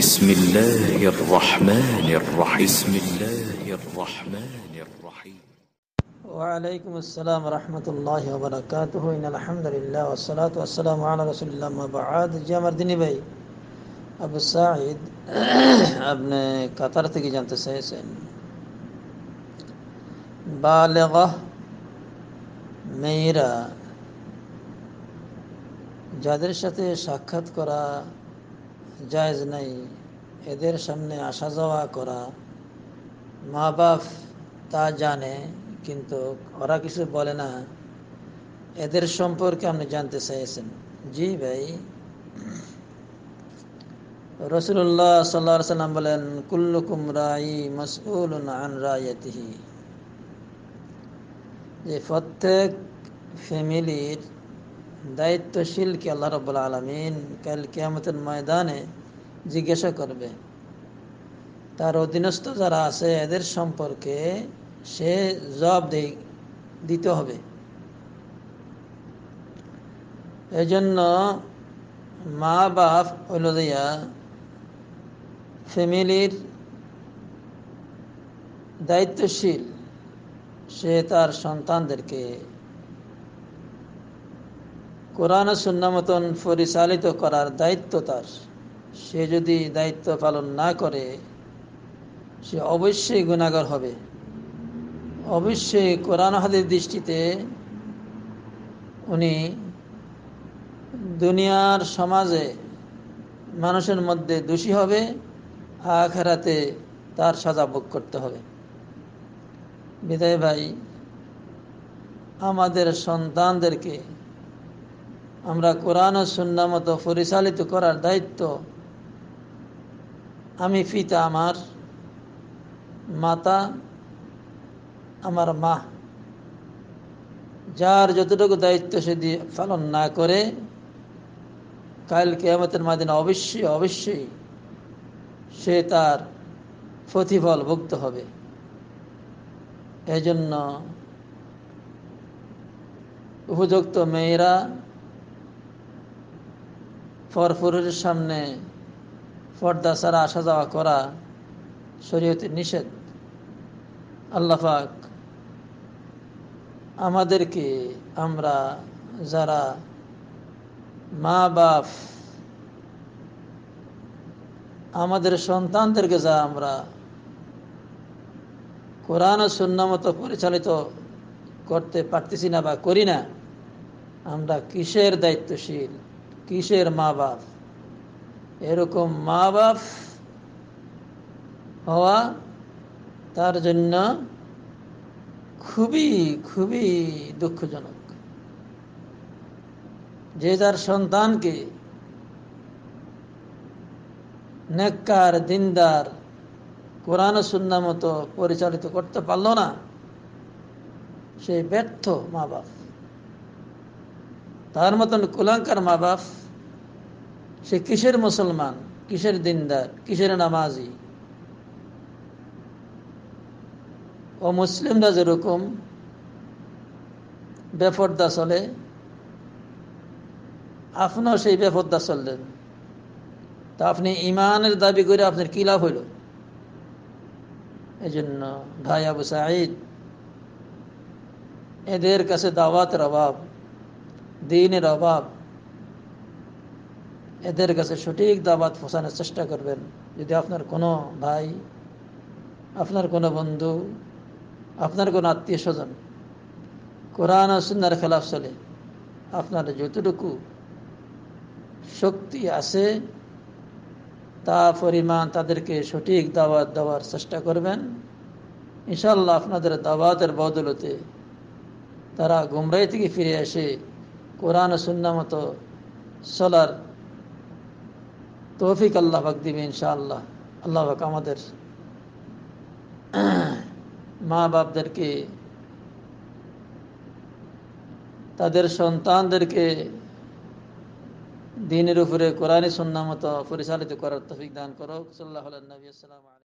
بسم الله الرحمن الرحيم بسم الله الرحمن الرحيم وعليكم السلام ورحمة الله وبركاته إن الحمد لله والصلاة والسلام على رسول الله ما بعد جامر ديني بي أبو سعيد ابن قطر تكي جانت سيسن بالغة ميرا جادر شتي شاكت করা জায়জ নাই এদের সামনে আসা যাওয়া করা মা বাপ তা জানে কিন্তু ওরা কিছু বলে না এদের সম্পর্কে আপনি জানতে চাইছেন জি ভাই রসুল্লাহ সাল্লা সাল্লাম বলেন কুল্লুকুম রাই মসউল আন রায়তিহি যে প্রত্যেক ফ্যামিলির দায়িত্বশীলকে আল্লাহ রবুল্লা আলমিন কাল কেয়ামতের ময়দানে জিজ্ঞাসা করবে তার অধীনস্থ যারা আছে এদের সম্পর্কে সে জবাব দিতে হবে এই জন্য মা বাপ অনুযায়ী ফ্যামিলির দায়িত্বশীল সে তার সন্তানদেরকে কোরআন সুন্না মতন পরিচালিত করার দায়িত্ব তার সে যদি দায়িত্ব পালন না করে সে অবশ্যই গুণাগর হবে অবশ্যই কোরআন হাদের দৃষ্টিতে উনি দুনিয়ার সমাজে মানুষের মধ্যে দোষী হবে আখেরাতে তার সাজা ভোগ করতে হবে বিদায় ভাই আমাদের সন্তানদেরকে আমরা কোরআন ও সুন্না মতো পরিচালিত করার দায়িত্ব আমি পিতা আমার মাতা আমার মা যার যতটুকু দায়িত্ব সে পালন না করে কাল কেয়ামতের মাধ্যমে অবশ্যই অবশ্যই সে তার প্রতিফল ভুক্ত হবে এজন্য উপযুক্ত মেয়েরা পরপুরুষের সামনে পর্দা ছাড়া আসা যাওয়া করা শরীয়তের নিষেধ আল্লাহাক আমাদেরকে আমরা যারা মা বাপ আমাদের সন্তানদেরকে যা আমরা কোরআন ও মতো পরিচালিত করতে পারতেছি না বা করি না আমরা কিসের দায়িত্বশীল কিসের মা বাপ এরকম মা বাপ হওয়া তার জন্য খুবই খুবই দুঃখজনক যে তার সন্তানকে নেককার দিনদার কোরআন সুন্না মতো পরিচালিত করতে পারল না সেই ব্যর্থ মা বাপ তার মতন কুলাঙ্কার মা বাপ সে কিসের মুসলমান কিসের দিনদার কিসের নামাজি ও মুসলিমরা যেরকম বেফরদা চলে আপনিও সেই বেফর্দা চললেন তা আপনি ইমানের দাবি করে আপনার কি লাভ হইল এই জন্য ভাই আবু সাঈদ এদের কাছে দাওয়াতের অভাব দিনের অভাব এদের কাছে সঠিক দাবাত ফোসানোর চেষ্টা করবেন যদি আপনার কোনো ভাই আপনার কোনো বন্ধু আপনার কোনো আত্মীয় স্বজন কোরআন সুন্দর খেলাফ চলে আপনার যতটুকু শক্তি আছে তা পরিমাণ তাদেরকে সঠিক দাওয়াত দেওয়ার চেষ্টা করবেন ইনশাল্লাহ আপনাদের দাওয়াতের বদলতে তারা গুমরাই থেকে ফিরে আসে কোরআন ও সুন্না মতো চলার তৌফিক আল্লাহ বাক দিবে ইনশাআল্লাহ আল্লাহ বাক আমাদের মা বাপদেরকে তাদের সন্তানদেরকে দিনের উপরে কোরআনী সুন্না মতো পরিচালিত করার তফিক দান করো সাল্লাহ নবী আসসালাম